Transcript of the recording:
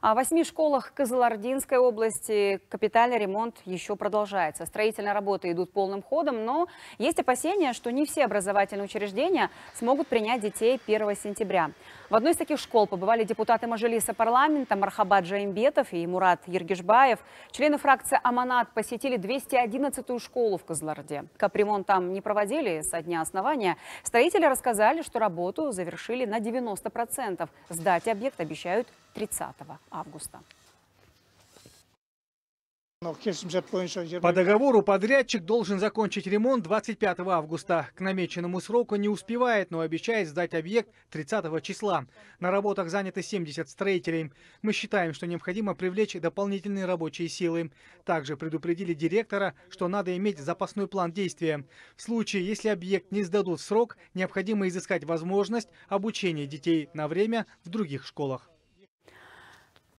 А в восьми школах Кызылординской области капитальный ремонт еще продолжается. Строительные работы идут полным ходом, но есть опасения, что не все образовательные учреждения смогут принять детей 1 сентября. В одной из таких школ побывали депутаты Мажилиса парламента Мархабад Джаимбетов и Мурат Ергишбаев. Члены фракции «Аманат» посетили 211-ю школу в Кызылорде. Капремонт там не проводили со дня основания. Строители рассказали, что работу завершили на 90%. Сдать объект обещают 30 августа. По договору подрядчик должен закончить ремонт 25 августа. К намеченному сроку не успевает, но обещает сдать объект 30 числа. На работах заняты 70 строителей. Мы считаем, что необходимо привлечь дополнительные рабочие силы. Также предупредили директора, что надо иметь запасной план действия. В случае, если объект не сдадут в срок, необходимо изыскать возможность обучения детей на время в других школах.